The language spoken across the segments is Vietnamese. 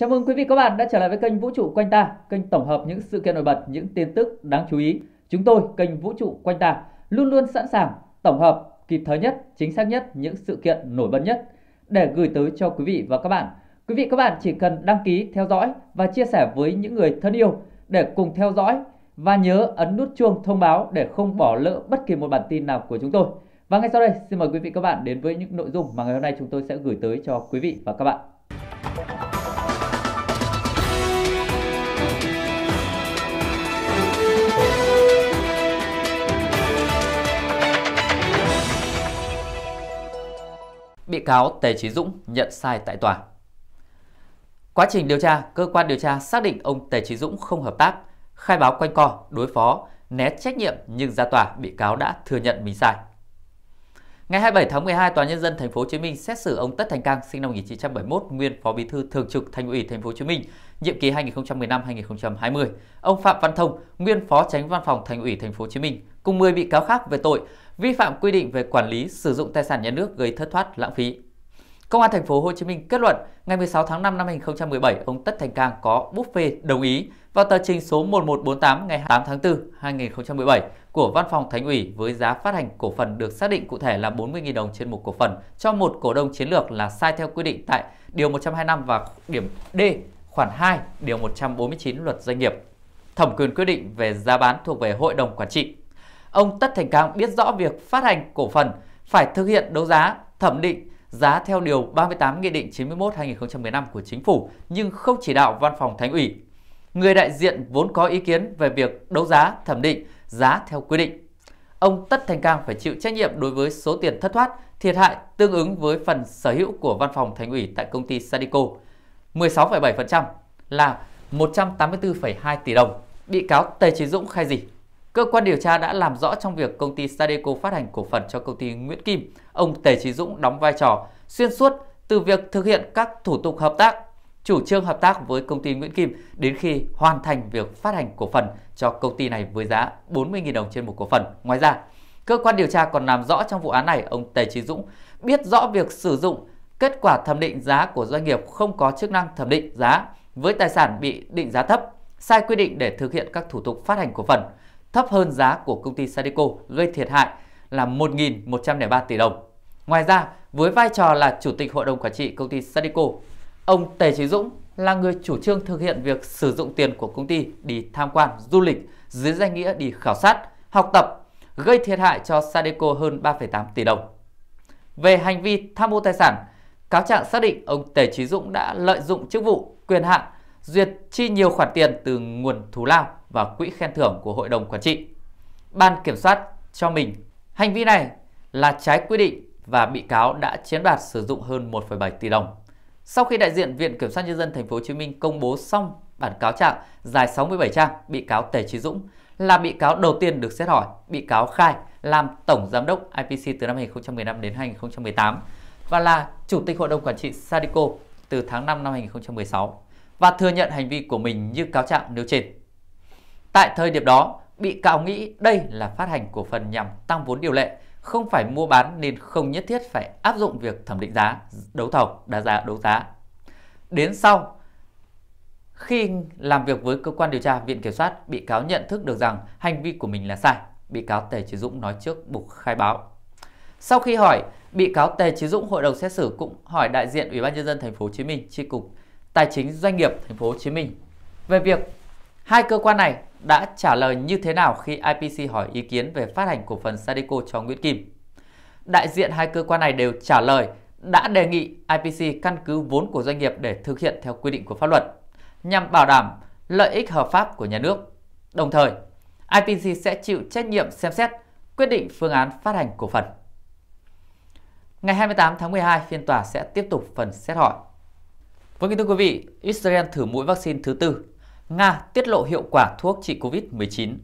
Chào mừng quý vị các bạn đã trở lại với kênh Vũ trụ quanh ta, kênh tổng hợp những sự kiện nổi bật, những tin tức đáng chú ý. Chúng tôi, kênh Vũ trụ quanh ta, luôn luôn sẵn sàng tổng hợp kịp thời nhất, chính xác nhất những sự kiện nổi bật nhất để gửi tới cho quý vị và các bạn. Quý vị các bạn chỉ cần đăng ký, theo dõi và chia sẻ với những người thân yêu để cùng theo dõi và nhớ ấn nút chuông thông báo để không bỏ lỡ bất kỳ một bản tin nào của chúng tôi. Và ngay sau đây, xin mời quý vị các bạn đến với những nội dung mà ngày hôm nay chúng tôi sẽ gửi tới cho quý vị và các bạn. bị cáo Tề Chí Dũng nhận sai tại tòa. Quá trình điều tra, cơ quan điều tra xác định ông Tề Chí Dũng không hợp tác, khai báo quanh co, đối phó, né trách nhiệm nhưng ra tòa bị cáo đã thừa nhận mình sai. Ngày 27 tháng 12, tòa nhân dân thành phố Hồ Chí Minh xét xử ông Tất Thành Cang sinh năm 1971, nguyên Phó Bí thư Thường trực Thành ủy thành phố Hồ Chí Minh, nhiệm kỳ 2015-2020. Ông Phạm Văn Thông, nguyên Phó Tránh Văn phòng Thành ủy thành phố Hồ Chí Minh cùng 10 bị cáo khác về tội vi phạm quy định về quản lý sử dụng tài sản nhà nước gây thất thoát lãng phí. Công an thành phố Hồ Chí Minh kết luận ngày 16 tháng 5 năm 2017, ông Tất Thành Cang có bút phê đồng ý vào tờ trình số 1148 ngày 8 tháng 4 2017 của Văn phòng Thành ủy với giá phát hành cổ phần được xác định cụ thể là 40.000 đồng trên một cổ phần cho một cổ đông chiến lược là sai theo quy định tại điều 125 và điểm D khoản 2 điều 149 luật doanh nghiệp. Thẩm quyền quyết định về giá bán thuộc về hội đồng quản trị ông Tất Thành Cang biết rõ việc phát hành cổ phần phải thực hiện đấu giá, thẩm định giá theo điều 38 Nghị định 91/2015 của Chính phủ nhưng không chỉ đạo Văn phòng Thành ủy. Người đại diện vốn có ý kiến về việc đấu giá, thẩm định giá theo quy định. Ông Tất Thành Cang phải chịu trách nhiệm đối với số tiền thất thoát, thiệt hại tương ứng với phần sở hữu của Văn phòng Thành ủy tại công ty Sadico 16,7% là 184,2 tỷ đồng. Bị cáo Tề Chí Dũng khai gì? Cơ quan điều tra đã làm rõ trong việc công ty Sadeco phát hành cổ phần cho công ty Nguyễn Kim, ông Tề Trí Dũng đóng vai trò xuyên suốt từ việc thực hiện các thủ tục hợp tác, chủ trương hợp tác với công ty Nguyễn Kim đến khi hoàn thành việc phát hành cổ phần cho công ty này với giá 40.000 đồng trên một cổ phần. Ngoài ra, cơ quan điều tra còn làm rõ trong vụ án này ông Tề Trí Dũng biết rõ việc sử dụng kết quả thẩm định giá của doanh nghiệp không có chức năng thẩm định giá với tài sản bị định giá thấp, sai quy định để thực hiện các thủ tục phát hành cổ phần thấp hơn giá của công ty Sadeco gây thiệt hại là 1.103 tỷ đồng. Ngoài ra, với vai trò là Chủ tịch Hội đồng Quản trị công ty Sadeco, ông Tề Trí Dũng là người chủ trương thực hiện việc sử dụng tiền của công ty đi tham quan, du lịch dưới danh nghĩa đi khảo sát, học tập, gây thiệt hại cho Sadeco hơn 3,8 tỷ đồng. Về hành vi tham ô tài sản, cáo trạng xác định ông Tề Trí Dũng đã lợi dụng chức vụ, quyền hạn duyệt chi nhiều khoản tiền từ nguồn thù lao và quỹ khen thưởng của hội đồng quản trị. Ban kiểm soát cho mình hành vi này là trái quy định và bị cáo đã chiếm đoạt sử dụng hơn 1,7 tỷ đồng. Sau khi đại diện Viện Kiểm sát nhân dân thành phố Hồ Chí Minh công bố xong bản cáo trạng dài 67 trang, bị cáo Tề Chí Dũng là bị cáo đầu tiên được xét hỏi, bị cáo khai làm tổng giám đốc IPC từ năm 2015 đến 2018 và là chủ tịch hội đồng quản trị Sadico từ tháng 5 năm 2016 và thừa nhận hành vi của mình như cáo trạng nêu trên. Tại thời điểm đó, bị cáo nghĩ đây là phát hành cổ phần nhằm tăng vốn điều lệ, không phải mua bán nên không nhất thiết phải áp dụng việc thẩm định giá, đấu thầu, đa giá đấu giá. Đến sau, khi làm việc với cơ quan điều tra Viện Kiểm soát, bị cáo nhận thức được rằng hành vi của mình là sai. Bị cáo Tề Chí Dũng nói trước buộc khai báo. Sau khi hỏi, bị cáo Tề Chí Dũng hội đồng xét xử cũng hỏi đại diện Ủy ban nhân dân thành phố Hồ Chí Minh, chi cục Tài chính doanh nghiệp thành phố Hồ Chí Minh về việc hai cơ quan này đã trả lời như thế nào khi IPC hỏi ý kiến về phát hành cổ phần Sadeco cho Nguyễn Kim. Đại diện hai cơ quan này đều trả lời đã đề nghị IPC căn cứ vốn của doanh nghiệp để thực hiện theo quy định của pháp luật nhằm bảo đảm lợi ích hợp pháp của nhà nước. Đồng thời, IPC sẽ chịu trách nhiệm xem xét quyết định phương án phát hành cổ phần. Ngày 28 tháng 12, phiên tòa sẽ tiếp tục phần xét hỏi. Vâng thưa quý vị, Israel thử mũi vaccine thứ tư Nga tiết lộ hiệu quả thuốc trị COVID-19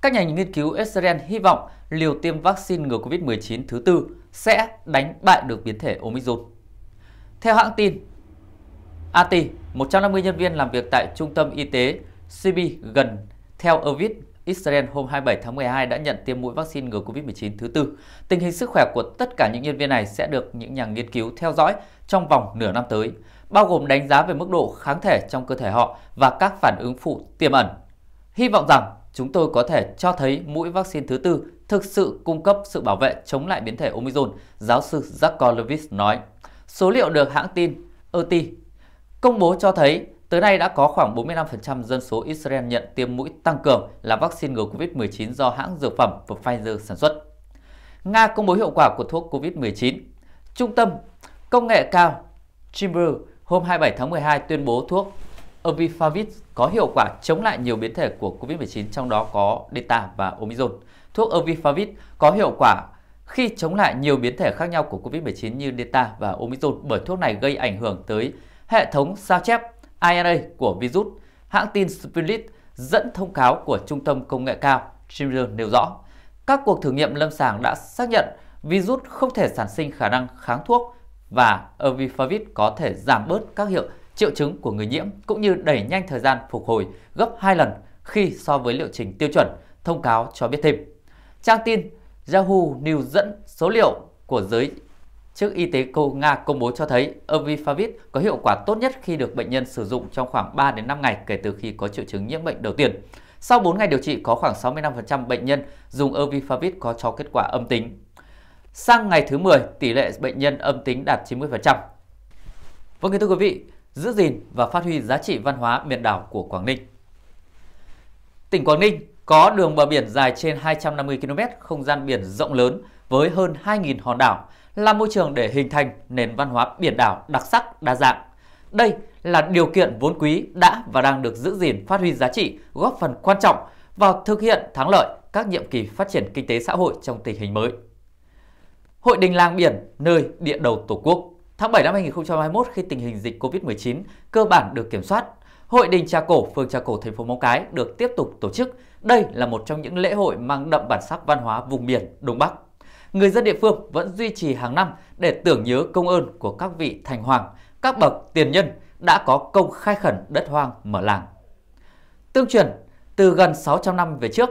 Các nhà nghiên cứu Israel hy vọng liều tiêm vaccine ngừa COVID-19 thứ tư sẽ đánh bại được biến thể Omicron. Theo hãng tin AT, 150 nhân viên làm việc tại trung tâm y tế CB gần theo Ovid Israel hôm 27 tháng 12 đã nhận tiêm mũi vaccine ngừa COVID-19 thứ tư. Tình hình sức khỏe của tất cả những nhân viên này sẽ được những nhà nghiên cứu theo dõi trong vòng nửa năm tới bao gồm đánh giá về mức độ kháng thể trong cơ thể họ và các phản ứng phụ tiềm ẩn. Hy vọng rằng chúng tôi có thể cho thấy mũi vaccine thứ tư thực sự cung cấp sự bảo vệ chống lại biến thể Omicron, giáo sư Zakolovic nói. Số liệu được hãng tin OT công bố cho thấy tới nay đã có khoảng 45% dân số Israel nhận tiêm mũi tăng cường là vaccine ngừa COVID-19 do hãng dược phẩm và Pfizer sản xuất. Nga công bố hiệu quả của thuốc COVID-19. Trung tâm Công nghệ cao Chimber hôm 27 tháng 12 tuyên bố thuốc Opifavit có hiệu quả chống lại nhiều biến thể của COVID-19 trong đó có Delta và Omicron. Thuốc Opifavit có hiệu quả khi chống lại nhiều biến thể khác nhau của COVID-19 như Delta và Omicron bởi thuốc này gây ảnh hưởng tới hệ thống sao chép RNA của virus. Hãng tin Spirit dẫn thông cáo của Trung tâm Công nghệ cao Children nêu rõ, các cuộc thử nghiệm lâm sàng đã xác nhận virus không thể sản sinh khả năng kháng thuốc và Avifavit có thể giảm bớt các hiệu triệu chứng của người nhiễm cũng như đẩy nhanh thời gian phục hồi gấp 2 lần khi so với liệu trình tiêu chuẩn, thông cáo cho biết thêm. Trang tin Yahoo News dẫn số liệu của giới chức y tế cô Nga công bố cho thấy Avifavit có hiệu quả tốt nhất khi được bệnh nhân sử dụng trong khoảng 3 đến 5 ngày kể từ khi có triệu chứng nhiễm bệnh đầu tiên. Sau 4 ngày điều trị có khoảng 65% bệnh nhân dùng Avifavit có cho kết quả âm tính. Sang ngày thứ 10, tỷ lệ bệnh nhân âm tính đạt 90%. Vâng thưa quý vị, giữ gìn và phát huy giá trị văn hóa biển đảo của Quảng Ninh. Tỉnh Quảng Ninh có đường bờ biển dài trên 250 km, không gian biển rộng lớn với hơn 2.000 hòn đảo, là môi trường để hình thành nền văn hóa biển đảo đặc sắc, đa dạng. Đây là điều kiện vốn quý đã và đang được giữ gìn phát huy giá trị, góp phần quan trọng vào thực hiện thắng lợi các nhiệm kỳ phát triển kinh tế xã hội trong tình hình mới. Hội Đình Làng Biển, nơi địa đầu Tổ quốc. Tháng 7 năm 2021 khi tình hình dịch Covid-19 cơ bản được kiểm soát, Hội Đình Trà Cổ, phường Trà Cổ, thành phố Móng Cái được tiếp tục tổ chức. Đây là một trong những lễ hội mang đậm bản sắc văn hóa vùng biển Đông Bắc. Người dân địa phương vẫn duy trì hàng năm để tưởng nhớ công ơn của các vị thành hoàng, các bậc tiền nhân đã có công khai khẩn đất hoang mở làng. Tương truyền, từ gần 600 năm về trước,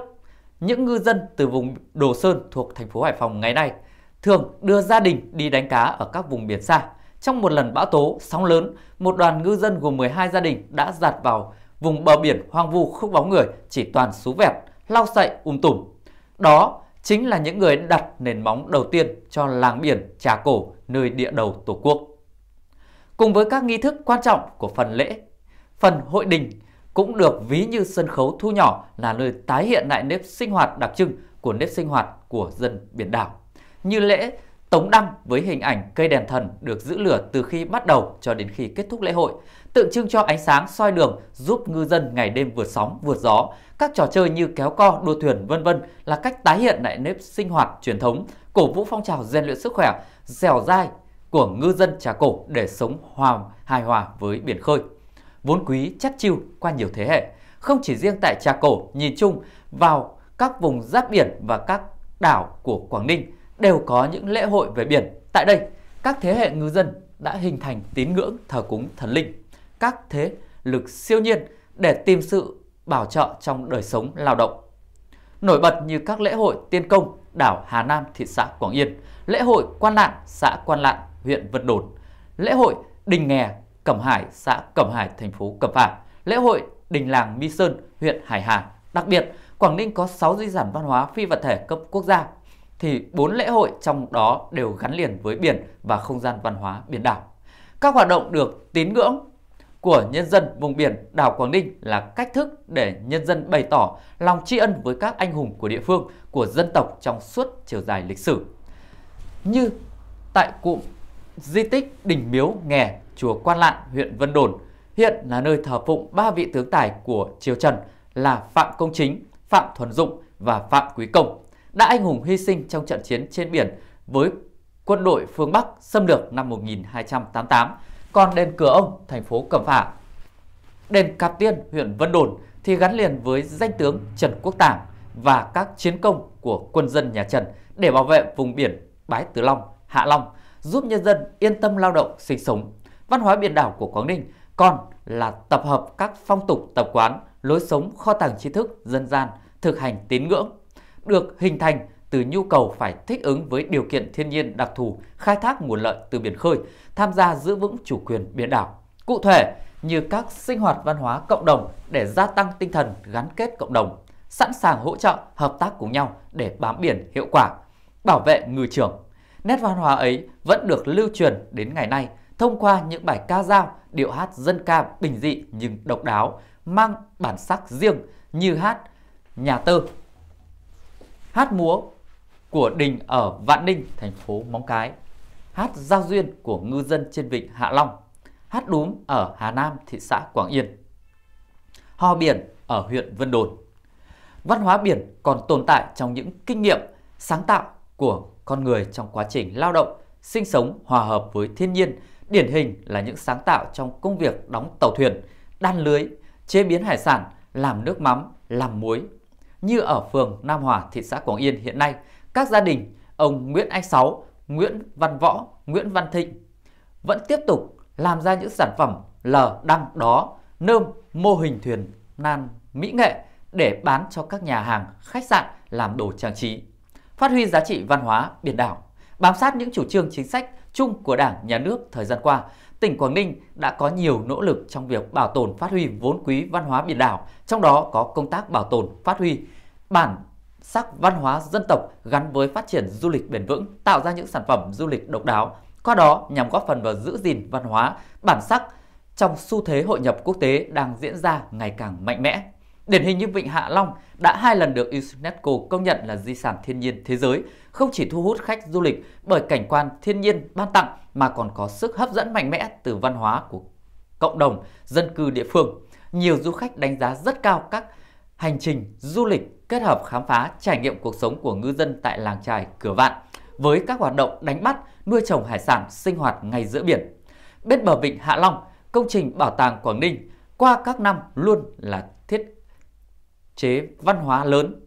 những ngư dân từ vùng Đồ Sơn thuộc thành phố Hải Phòng ngày nay – thường đưa gia đình đi đánh cá ở các vùng biển xa. Trong một lần bão tố, sóng lớn, một đoàn ngư dân gồm 12 gia đình đã giạt vào vùng bờ biển hoang vu không bóng người, chỉ toàn sú vẹt, lau sậy um tùm. Đó chính là những người đặt nền móng đầu tiên cho làng biển Trà Cổ, nơi địa đầu Tổ quốc. Cùng với các nghi thức quan trọng của phần lễ, phần hội đình cũng được ví như sân khấu thu nhỏ là nơi tái hiện lại nếp sinh hoạt đặc trưng của nếp sinh hoạt của dân biển đảo như lễ Tống Đăng với hình ảnh cây đèn thần được giữ lửa từ khi bắt đầu cho đến khi kết thúc lễ hội, tượng trưng cho ánh sáng soi đường giúp ngư dân ngày đêm vượt sóng, vượt gió. Các trò chơi như kéo co, đua thuyền vân vân là cách tái hiện lại nếp sinh hoạt truyền thống, cổ vũ phong trào rèn luyện sức khỏe, dẻo dai của ngư dân trà cổ để sống hòa hài hòa với biển khơi. Vốn quý chất chiêu qua nhiều thế hệ, không chỉ riêng tại trà cổ, nhìn chung vào các vùng giáp biển và các đảo của Quảng Ninh đều có những lễ hội về biển. Tại đây, các thế hệ ngư dân đã hình thành tín ngưỡng thờ cúng thần linh, các thế lực siêu nhiên để tìm sự bảo trợ trong đời sống lao động. Nổi bật như các lễ hội tiên công đảo Hà Nam thị xã Quảng Yên, lễ hội Quan Lạn xã Quan Lạn huyện Vân Đồn, lễ hội Đình Nghè Cẩm Hải xã Cẩm Hải thành phố Cẩm Phả, lễ hội Đình Làng Mi Sơn huyện Hải Hà. Đặc biệt, Quảng Ninh có 6 di sản văn hóa phi vật thể cấp quốc gia thì bốn lễ hội trong đó đều gắn liền với biển và không gian văn hóa biển đảo. Các hoạt động được tín ngưỡng của nhân dân vùng biển đảo Quảng Ninh là cách thức để nhân dân bày tỏ lòng tri ân với các anh hùng của địa phương, của dân tộc trong suốt chiều dài lịch sử. Như tại cụm di tích Đình Miếu Nghè, chùa Quan Lạn, huyện Vân Đồn, hiện là nơi thờ phụng ba vị tướng tài của triều Trần là Phạm Công Chính, Phạm Thuần Dụng và Phạm Quý Công đã anh hùng hy sinh trong trận chiến trên biển với quân đội phương Bắc xâm lược năm 1288. Còn đền Cửa Ông, thành phố Cẩm Phả, đền Cạp Tiên, huyện Vân Đồn thì gắn liền với danh tướng Trần Quốc Tảng và các chiến công của quân dân nhà Trần để bảo vệ vùng biển Bái Tử Long, Hạ Long, giúp nhân dân yên tâm lao động sinh sống. Văn hóa biển đảo của Quảng Ninh còn là tập hợp các phong tục tập quán, lối sống kho tàng tri thức dân gian, thực hành tín ngưỡng được hình thành từ nhu cầu phải thích ứng với điều kiện thiên nhiên đặc thù, khai thác nguồn lợi từ biển khơi, tham gia giữ vững chủ quyền biển đảo. Cụ thể như các sinh hoạt văn hóa cộng đồng để gia tăng tinh thần gắn kết cộng đồng, sẵn sàng hỗ trợ, hợp tác cùng nhau để bám biển hiệu quả, bảo vệ ngư trường. Nét văn hóa ấy vẫn được lưu truyền đến ngày nay thông qua những bài ca dao, điệu hát dân ca bình dị nhưng độc đáo, mang bản sắc riêng như hát nhà tơ hát múa của đình ở Vạn Ninh, thành phố Móng Cái, hát giao duyên của ngư dân trên vịnh Hạ Long, hát đúm ở Hà Nam, thị xã Quảng Yên, ho biển ở huyện Vân Đồn. Văn hóa biển còn tồn tại trong những kinh nghiệm sáng tạo của con người trong quá trình lao động, sinh sống hòa hợp với thiên nhiên, điển hình là những sáng tạo trong công việc đóng tàu thuyền, đan lưới, chế biến hải sản, làm nước mắm, làm muối, như ở phường Nam Hòa, thị xã Quảng Yên hiện nay, các gia đình ông Nguyễn Anh Sáu, Nguyễn Văn Võ, Nguyễn Văn Thịnh vẫn tiếp tục làm ra những sản phẩm lờ đăng đó nơm mô hình thuyền nan mỹ nghệ để bán cho các nhà hàng, khách sạn làm đồ trang trí. Phát huy giá trị văn hóa biển đảo, bám sát những chủ trương chính sách chung của Đảng, Nhà nước thời gian qua, tỉnh Quảng Ninh đã có nhiều nỗ lực trong việc bảo tồn phát huy vốn quý văn hóa biển đảo, trong đó có công tác bảo tồn phát huy bản sắc văn hóa dân tộc gắn với phát triển du lịch bền vững, tạo ra những sản phẩm du lịch độc đáo, qua đó nhằm góp phần vào giữ gìn văn hóa, bản sắc trong xu thế hội nhập quốc tế đang diễn ra ngày càng mạnh mẽ. Điển hình như Vịnh Hạ Long đã hai lần được UNESCO công nhận là di sản thiên nhiên thế giới, không chỉ thu hút khách du lịch bởi cảnh quan thiên nhiên ban tặng mà còn có sức hấp dẫn mạnh mẽ từ văn hóa của cộng đồng dân cư địa phương. Nhiều du khách đánh giá rất cao các hành trình du lịch kết hợp khám phá trải nghiệm cuộc sống của ngư dân tại làng trài Cửa Vạn với các hoạt động đánh bắt, nuôi trồng hải sản, sinh hoạt ngay giữa biển. Bên bờ vịnh Hạ Long, công trình Bảo tàng Quảng Ninh qua các năm luôn là thiết chế văn hóa lớn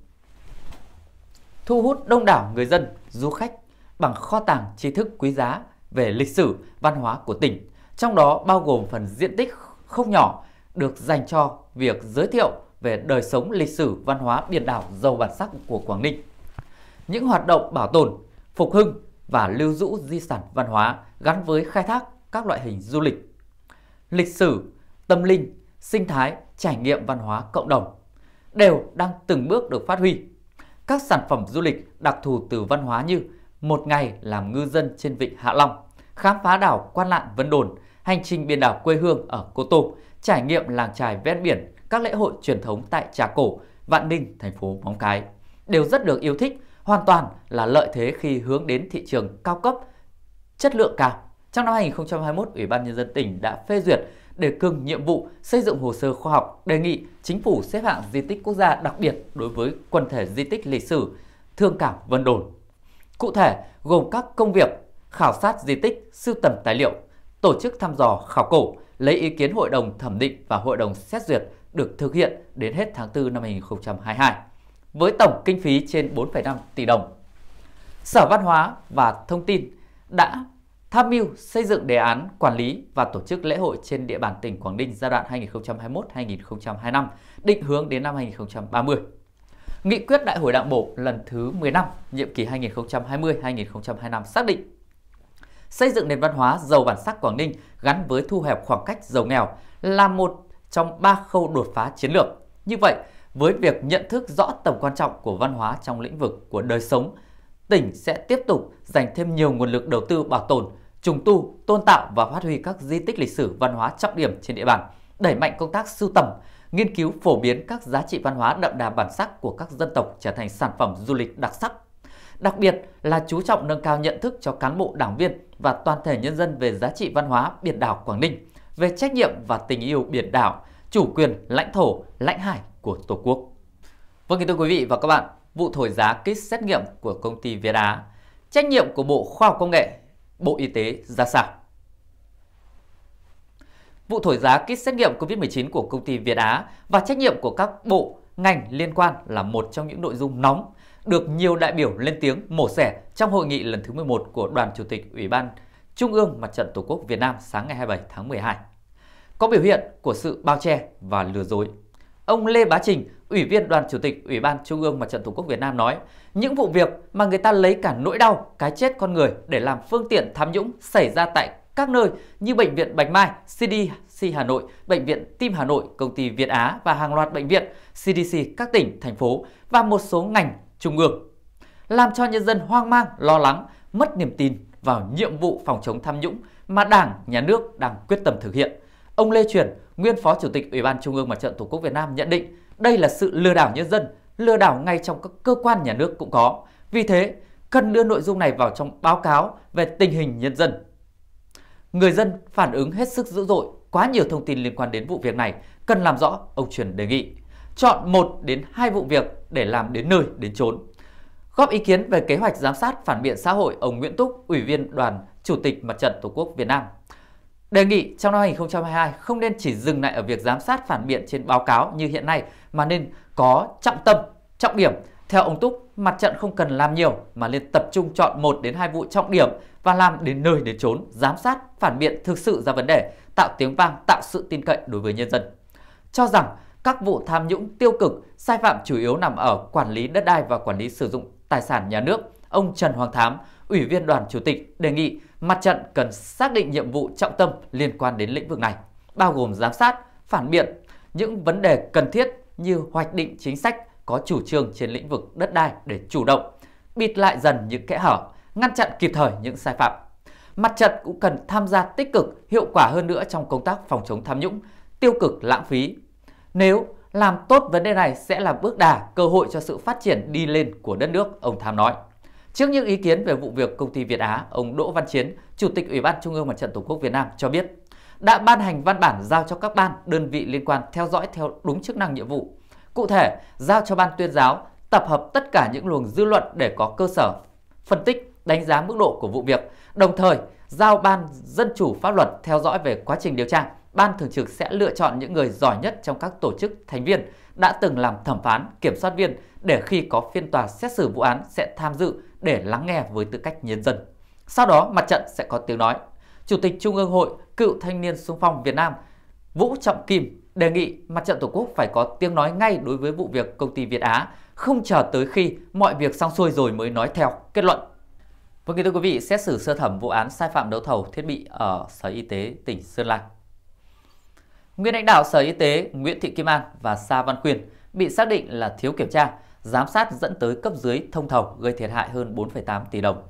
thu hút đông đảo người dân, du khách bằng kho tàng tri thức quý giá về lịch sử, văn hóa của tỉnh, trong đó bao gồm phần diện tích không nhỏ được dành cho việc giới thiệu về đời sống lịch sử văn hóa biển đảo giàu bản sắc của Quảng Ninh. Những hoạt động bảo tồn, phục hưng và lưu giữ di sản văn hóa gắn với khai thác các loại hình du lịch, lịch sử, tâm linh, sinh thái, trải nghiệm văn hóa cộng đồng đều đang từng bước được phát huy. Các sản phẩm du lịch đặc thù từ văn hóa như một ngày làm ngư dân trên vịnh Hạ Long, khám phá đảo Quan Lạn Vân Đồn, hành trình biên đảo quê hương ở Cô Tô, trải nghiệm làng trài ven biển, các lễ hội truyền thống tại Trà Cổ, Vạn Ninh, thành phố Móng Cái đều rất được yêu thích, hoàn toàn là lợi thế khi hướng đến thị trường cao cấp, chất lượng cao. Trong năm 2021, Ủy ban Nhân dân tỉnh đã phê duyệt đề cương nhiệm vụ xây dựng hồ sơ khoa học đề nghị chính phủ xếp hạng di tích quốc gia đặc biệt đối với quần thể di tích lịch sử Thương Cảng Vân Đồn cụ thể gồm các công việc khảo sát di tích, sưu tầm tài liệu, tổ chức thăm dò khảo cổ, lấy ý kiến hội đồng thẩm định và hội đồng xét duyệt được thực hiện đến hết tháng 4 năm 2022 với tổng kinh phí trên 4,5 tỷ đồng. Sở Văn hóa và Thông tin đã tham mưu xây dựng đề án quản lý và tổ chức lễ hội trên địa bàn tỉnh Quảng Ninh giai đoạn 2021-2025, định hướng đến năm 2030. Nghị quyết Đại hội Đảng bộ lần thứ 15, nhiệm kỳ 2020-2025 xác định xây dựng nền văn hóa giàu bản sắc Quảng Ninh gắn với thu hẹp khoảng cách giàu nghèo là một trong ba khâu đột phá chiến lược. Như vậy, với việc nhận thức rõ tầm quan trọng của văn hóa trong lĩnh vực của đời sống, tỉnh sẽ tiếp tục dành thêm nhiều nguồn lực đầu tư bảo tồn, trùng tu, tôn tạo và phát huy các di tích lịch sử văn hóa trọng điểm trên địa bàn, đẩy mạnh công tác sưu tầm, nghiên cứu phổ biến các giá trị văn hóa đậm đà bản sắc của các dân tộc trở thành sản phẩm du lịch đặc sắc. Đặc biệt là chú trọng nâng cao nhận thức cho cán bộ đảng viên và toàn thể nhân dân về giá trị văn hóa biển đảo Quảng Ninh, về trách nhiệm và tình yêu biển đảo, chủ quyền, lãnh thổ, lãnh hải của Tổ quốc. Vâng kính thưa quý vị và các bạn, vụ thổi giá kit xét nghiệm của công ty Việt Á, trách nhiệm của Bộ Khoa học Công nghệ, Bộ Y tế ra sao? vụ thổi giá kit xét nghiệm COVID-19 của công ty Việt Á và trách nhiệm của các bộ, ngành liên quan là một trong những nội dung nóng được nhiều đại biểu lên tiếng mổ xẻ trong hội nghị lần thứ 11 của Đoàn Chủ tịch Ủy ban Trung ương Mặt trận Tổ quốc Việt Nam sáng ngày 27 tháng 12. Có biểu hiện của sự bao che và lừa dối. Ông Lê Bá Trình, Ủy viên Đoàn Chủ tịch Ủy ban Trung ương Mặt trận Tổ quốc Việt Nam nói, những vụ việc mà người ta lấy cả nỗi đau, cái chết con người để làm phương tiện tham nhũng xảy ra tại các nơi như Bệnh viện Bạch Mai, CDC Hà Nội, Bệnh viện Tim Hà Nội, Công ty Việt Á và hàng loạt bệnh viện, CDC các tỉnh, thành phố và một số ngành trung ương. Làm cho nhân dân hoang mang, lo lắng, mất niềm tin vào nhiệm vụ phòng chống tham nhũng mà Đảng, Nhà nước đang quyết tâm thực hiện. Ông Lê Truyền, nguyên Phó Chủ tịch Ủy ban Trung ương Mặt trận Tổ quốc Việt Nam nhận định đây là sự lừa đảo nhân dân, lừa đảo ngay trong các cơ quan nhà nước cũng có. Vì thế, cần đưa nội dung này vào trong báo cáo về tình hình nhân dân Người dân phản ứng hết sức dữ dội, quá nhiều thông tin liên quan đến vụ việc này, cần làm rõ, ông Truyền đề nghị. Chọn 1 đến 2 vụ việc để làm đến nơi đến chốn. Góp ý kiến về kế hoạch giám sát phản biện xã hội ông Nguyễn Túc, Ủy viên Đoàn Chủ tịch Mặt trận Tổ quốc Việt Nam. Đề nghị trong năm 2022 không nên chỉ dừng lại ở việc giám sát phản biện trên báo cáo như hiện nay mà nên có trọng tâm, trọng điểm theo ông Túc, mặt trận không cần làm nhiều mà nên tập trung chọn một đến hai vụ trọng điểm và làm đến nơi đến chốn, giám sát, phản biện thực sự ra vấn đề, tạo tiếng vang, tạo sự tin cậy đối với nhân dân. Cho rằng các vụ tham nhũng tiêu cực, sai phạm chủ yếu nằm ở quản lý đất đai và quản lý sử dụng tài sản nhà nước, ông Trần Hoàng Thám, Ủy viên Đoàn Chủ tịch đề nghị mặt trận cần xác định nhiệm vụ trọng tâm liên quan đến lĩnh vực này, bao gồm giám sát, phản biện, những vấn đề cần thiết như hoạch định chính sách, có chủ trương trên lĩnh vực đất đai để chủ động, bịt lại dần những kẽ hở, ngăn chặn kịp thời những sai phạm. Mặt trận cũng cần tham gia tích cực, hiệu quả hơn nữa trong công tác phòng chống tham nhũng, tiêu cực lãng phí. Nếu làm tốt vấn đề này sẽ là bước đà, cơ hội cho sự phát triển đi lên của đất nước, ông Tham nói. Trước những ý kiến về vụ việc công ty Việt Á, ông Đỗ Văn Chiến, Chủ tịch Ủy ban Trung ương Mặt trận Tổ quốc Việt Nam cho biết đã ban hành văn bản giao cho các ban, đơn vị liên quan theo dõi theo đúng chức năng nhiệm vụ, Cụ thể, giao cho ban tuyên giáo tập hợp tất cả những luồng dư luận để có cơ sở phân tích, đánh giá mức độ của vụ việc, đồng thời giao ban dân chủ pháp luật theo dõi về quá trình điều tra. Ban thường trực sẽ lựa chọn những người giỏi nhất trong các tổ chức thành viên đã từng làm thẩm phán, kiểm soát viên để khi có phiên tòa xét xử vụ án sẽ tham dự để lắng nghe với tư cách nhân dân. Sau đó mặt trận sẽ có tiếng nói. Chủ tịch Trung ương Hội, cựu thanh niên xung phong Việt Nam Vũ Trọng Kim đề nghị Mặt trận Tổ quốc phải có tiếng nói ngay đối với vụ việc công ty Việt Á, không chờ tới khi mọi việc xong xuôi rồi mới nói theo kết luận. Vâng kính thưa quý vị, xét xử sơ thẩm vụ án sai phạm đấu thầu thiết bị ở Sở Y tế tỉnh Sơn La. Nguyên lãnh đạo Sở Y tế Nguyễn Thị Kim An và Sa Văn Quyền bị xác định là thiếu kiểm tra, giám sát dẫn tới cấp dưới thông thầu gây thiệt hại hơn 4,8 tỷ đồng.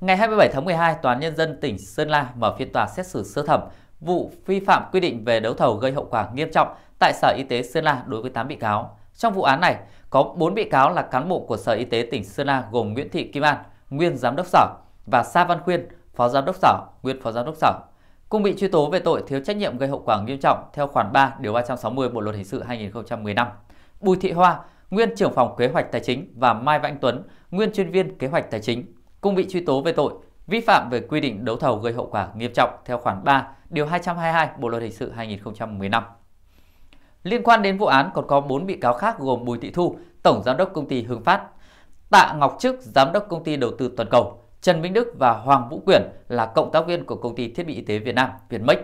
Ngày 27 tháng 12, Tòa án Nhân dân tỉnh Sơn La mở phiên tòa xét xử sơ thẩm vụ vi phạm quy định về đấu thầu gây hậu quả nghiêm trọng tại Sở Y tế Sơn La đối với 8 bị cáo. Trong vụ án này, có 4 bị cáo là cán bộ của Sở Y tế tỉnh Sơn La gồm Nguyễn Thị Kim An, nguyên giám đốc sở và Sa Văn Khuyên, phó giám đốc sở, nguyên phó giám đốc sở cùng bị truy tố về tội thiếu trách nhiệm gây hậu quả nghiêm trọng theo khoản 3 điều 360 Bộ luật hình sự 2015. Bùi Thị Hoa, nguyên trưởng phòng kế hoạch tài chính và Mai Văn Tuấn, nguyên chuyên viên kế hoạch tài chính, cùng bị truy tố về tội vi phạm về quy định đấu thầu gây hậu quả nghiêm trọng theo khoản 3, điều 222 Bộ luật hình sự 2015. Liên quan đến vụ án còn có 4 bị cáo khác gồm Bùi Thị Thu, tổng giám đốc công ty Hưng Phát, Tạ Ngọc Trức, giám đốc công ty đầu tư toàn cầu, Trần Minh Đức và Hoàng Vũ Quyển là cộng tác viên của công ty thiết bị y tế Việt Nam Vietmec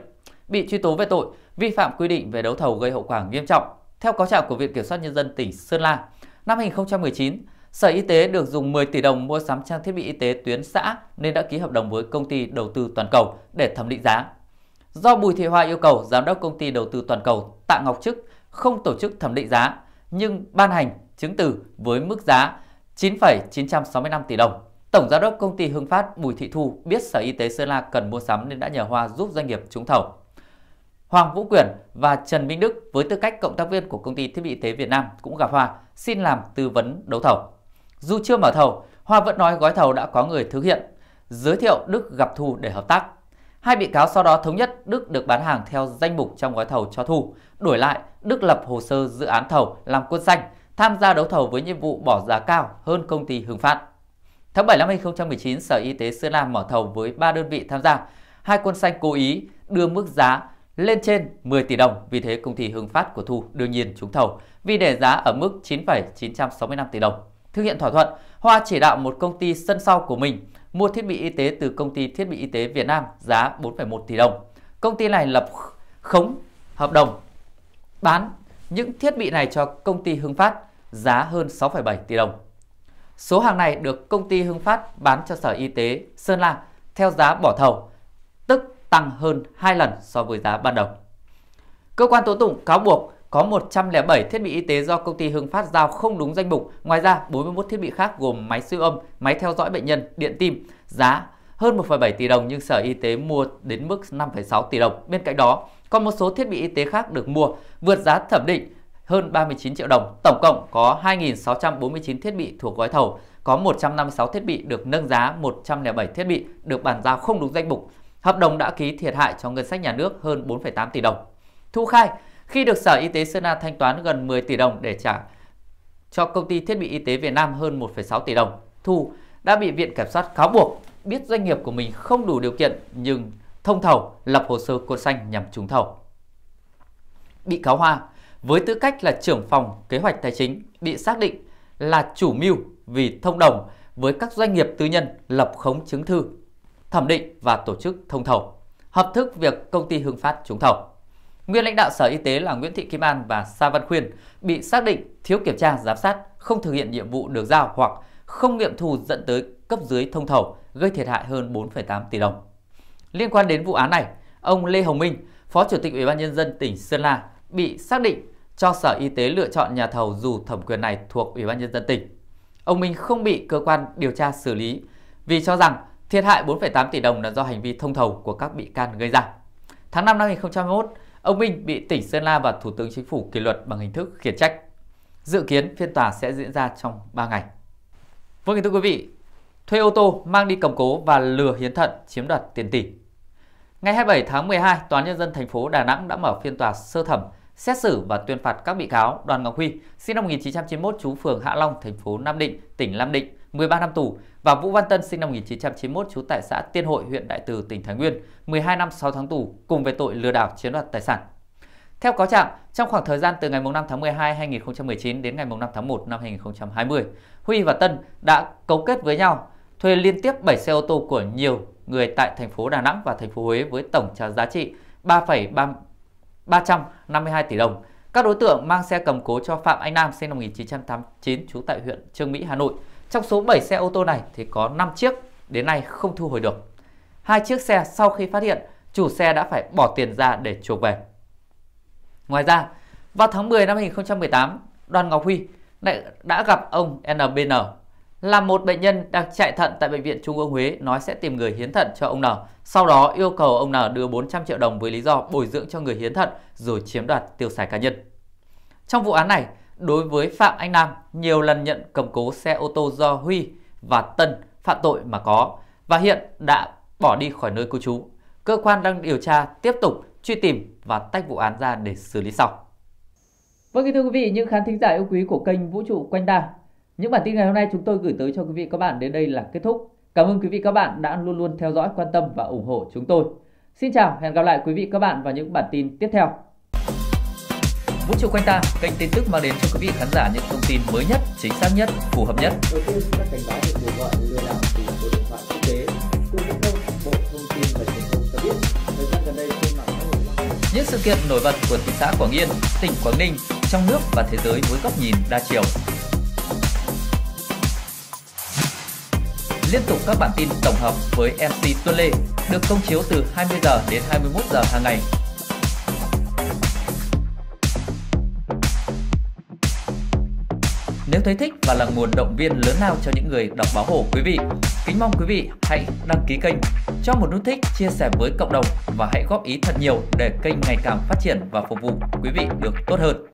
bị truy tố về tội vi phạm quy định về đấu thầu gây hậu quả nghiêm trọng. Theo cáo trạng của Viện Kiểm soát Nhân dân tỉnh Sơn La, năm 2019, Sở Y tế được dùng 10 tỷ đồng mua sắm trang thiết bị y tế tuyến xã nên đã ký hợp đồng với công ty đầu tư toàn cầu để thẩm định giá. Do Bùi Thị Hoa yêu cầu giám đốc công ty đầu tư toàn cầu Tạ Ngọc Trức không tổ chức thẩm định giá nhưng ban hành chứng từ với mức giá 9,965 tỷ đồng. Tổng giám đốc công ty Hưng Phát Bùi Thị Thu biết Sở Y tế Sơn La cần mua sắm nên đã nhờ Hoa giúp doanh nghiệp trúng thầu. Hoàng Vũ Quyền và Trần Minh Đức với tư cách cộng tác viên của công ty thiết bị y tế Việt Nam cũng gặp Hoa xin làm tư vấn đấu thầu. Dù chưa mở thầu, Hoa vẫn nói gói thầu đã có người thực hiện, giới thiệu Đức gặp Thu để hợp tác. Hai bị cáo sau đó thống nhất Đức được bán hàng theo danh mục trong gói thầu cho Thu. Đổi lại, Đức lập hồ sơ dự án thầu làm quân xanh, tham gia đấu thầu với nhiệm vụ bỏ giá cao hơn công ty Hưng Phát. Tháng 7 năm 2019, Sở Y tế Sơn La mở thầu với 3 đơn vị tham gia. Hai quân xanh cố ý đưa mức giá lên trên 10 tỷ đồng, vì thế công ty Hưng Phát của Thu đương nhiên trúng thầu vì để giá ở mức 9,965 tỷ đồng. Thực hiện thỏa thuận, Hoa chỉ đạo một công ty sân sau của mình mua thiết bị y tế từ công ty thiết bị y tế Việt Nam giá 4,1 tỷ đồng. Công ty này lập khống hợp đồng bán những thiết bị này cho công ty Hưng Phát giá hơn 6,7 tỷ đồng. Số hàng này được công ty Hưng Phát bán cho Sở Y tế Sơn La theo giá bỏ thầu, tức tăng hơn 2 lần so với giá ban đầu. Cơ quan tố tụng cáo buộc có 107 thiết bị y tế do công ty Hưng Phát giao không đúng danh mục. Ngoài ra, 41 thiết bị khác gồm máy siêu âm, máy theo dõi bệnh nhân, điện tim, giá hơn 1,7 tỷ đồng nhưng Sở Y tế mua đến mức 5,6 tỷ đồng. Bên cạnh đó, còn một số thiết bị y tế khác được mua vượt giá thẩm định hơn 39 triệu đồng. Tổng cộng có 2.649 thiết bị thuộc gói thầu, có 156 thiết bị được nâng giá, 107 thiết bị được bàn giao không đúng danh mục. Hợp đồng đã ký thiệt hại cho ngân sách nhà nước hơn 4,8 tỷ đồng. Thu khai, khi được Sở Y tế Sơn La thanh toán gần 10 tỷ đồng để trả cho công ty thiết bị y tế Việt Nam hơn 1,6 tỷ đồng. Thu đã bị Viện Kiểm sát cáo buộc biết doanh nghiệp của mình không đủ điều kiện nhưng thông thầu lập hồ sơ cột xanh nhằm trúng thầu. Bị cáo Hoa với tư cách là trưởng phòng kế hoạch tài chính bị xác định là chủ mưu vì thông đồng với các doanh nghiệp tư nhân lập khống chứng thư, thẩm định và tổ chức thông thầu, hợp thức việc công ty Hưng Phát trúng thầu. Nguyên lãnh đạo Sở Y tế là Nguyễn Thị Kim An và Sa Văn Khuyên bị xác định thiếu kiểm tra giám sát, không thực hiện nhiệm vụ được giao hoặc không nghiệm thu dẫn tới cấp dưới thông thầu, gây thiệt hại hơn 4,8 tỷ đồng. Liên quan đến vụ án này, ông Lê Hồng Minh, Phó Chủ tịch Ủy ban nhân dân tỉnh Sơn La bị xác định cho Sở Y tế lựa chọn nhà thầu dù thẩm quyền này thuộc Ủy ban nhân dân tỉnh. Ông Minh không bị cơ quan điều tra xử lý vì cho rằng thiệt hại 4,8 tỷ đồng là do hành vi thông thầu của các bị can gây ra. Tháng 5 năm 2021, Ông Minh bị tỉnh Sơn La và Thủ tướng Chính phủ kỷ luật bằng hình thức khiển trách. Dự kiến phiên tòa sẽ diễn ra trong 3 ngày. Vâng thưa quý vị, thuê ô tô mang đi cầm cố và lừa hiến thận chiếm đoạt tiền tỷ. Ngày 27 tháng 12, Tòa nhân dân thành phố Đà Nẵng đã mở phiên tòa sơ thẩm xét xử và tuyên phạt các bị cáo Đoàn Ngọc Huy, sinh năm 1991 trú phường Hạ Long, thành phố Nam Định, tỉnh Nam Định 13 năm tù và Vũ Văn Tân sinh năm 1991 trú tại xã Tiên Hội, huyện Đại Từ, tỉnh Thái Nguyên, 12 năm 6 tháng tù cùng về tội lừa đảo chiếm đoạt tài sản. Theo cáo trạng, trong khoảng thời gian từ ngày 5 tháng 12 2019 đến ngày 5 tháng 1 năm 2020, Huy và Tân đã cấu kết với nhau thuê liên tiếp 7 xe ô tô của nhiều người tại thành phố Đà Nẵng và thành phố Huế với tổng trả giá trị 3,352 tỷ đồng. Các đối tượng mang xe cầm cố cho Phạm Anh Nam sinh năm 1989 trú tại huyện Trương Mỹ, Hà Nội trong số 7 xe ô tô này thì có 5 chiếc đến nay không thu hồi được. Hai chiếc xe sau khi phát hiện, chủ xe đã phải bỏ tiền ra để chuộc về. Ngoài ra, vào tháng 10 năm 2018, Đoàn Ngọc Huy lại đã gặp ông NBN là một bệnh nhân đang chạy thận tại bệnh viện Trung ương Huế nói sẽ tìm người hiến thận cho ông N. Sau đó yêu cầu ông N đưa 400 triệu đồng với lý do bồi dưỡng cho người hiến thận rồi chiếm đoạt tiêu xài cá nhân. Trong vụ án này, đối với Phạm Anh Nam nhiều lần nhận cầm cố xe ô tô do Huy và Tân phạm tội mà có và hiện đã bỏ đi khỏi nơi cư trú. Cơ quan đang điều tra tiếp tục truy tìm và tách vụ án ra để xử lý sau. Vâng thưa quý vị, những khán thính giả yêu quý của kênh Vũ trụ quanh ta, những bản tin ngày hôm nay chúng tôi gửi tới cho quý vị các bạn đến đây là kết thúc. Cảm ơn quý vị các bạn đã luôn luôn theo dõi, quan tâm và ủng hộ chúng tôi. Xin chào, hẹn gặp lại quý vị các bạn vào những bản tin tiếp theo. Vũ trụ quanh ta, kênh tin tức mang đến cho quý vị khán giả những thông tin mới nhất, chính xác nhất, phù hợp nhất. Đầu tiên chúng ta cảnh báo về cuộc gọi lừa đảo từ số điện thoại quốc tế. Cục Viễn thông, Bộ Thông tin và Truyền thông cho biết, thời gian gần đây trên mạng xã hội những sự kiện nổi bật của thị xã Quảng Yên, tỉnh Quảng Ninh, trong nước và thế giới với góc nhìn đa chiều. Liên tục các bản tin tổng hợp với MC Tuân Lê được công chiếu từ 20 giờ đến 21 giờ hàng ngày Nếu thấy thích và là nguồn động viên lớn lao cho những người đọc báo hổ quý vị, kính mong quý vị hãy đăng ký kênh, cho một nút thích, chia sẻ với cộng đồng và hãy góp ý thật nhiều để kênh ngày càng phát triển và phục vụ quý vị được tốt hơn.